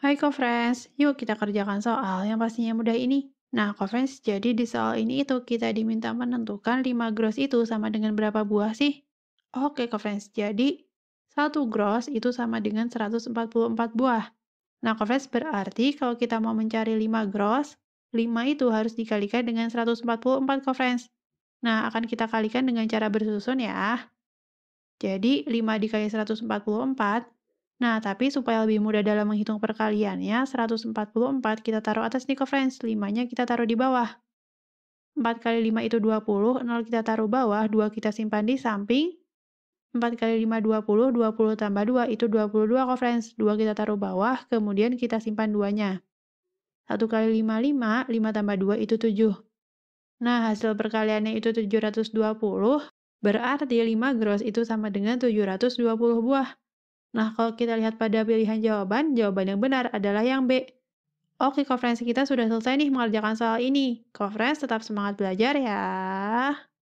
Hai conference, yuk kita kerjakan soal yang pastinya mudah ini. Nah, conference, jadi di soal ini itu kita diminta menentukan 5 gross itu sama dengan berapa buah sih? Oke conference, jadi 1 gross itu sama dengan 144 buah. Nah, conference, berarti kalau kita mau mencari 5 gross, 5 itu harus dikalikan dengan 144 conference. Nah, akan kita kalikan dengan cara bersusun ya. Jadi, 5 dikali 144 Nah, tapi supaya lebih mudah dalam menghitung perkaliannya, 144 kita taruh atas nih ke friends, 5-nya kita taruh di bawah. 4 kali 5 itu 20, 0 kita taruh bawah, 2 kita simpan di samping. 4 kali 5 20, 20 tambah 2 itu 22 kok friends. 2 kita taruh bawah, kemudian kita simpan 2-nya. 1 kali 5 5, 5 tambah 2 itu 7. Nah, hasil perkaliannya itu 720, berarti 5 gross itu sama dengan 720 buah. Nah, kalau kita lihat pada pilihan jawaban, jawaban yang benar adalah yang B. Oke, konferensi kita sudah selesai nih mengerjakan soal ini. Konferensi tetap semangat belajar ya.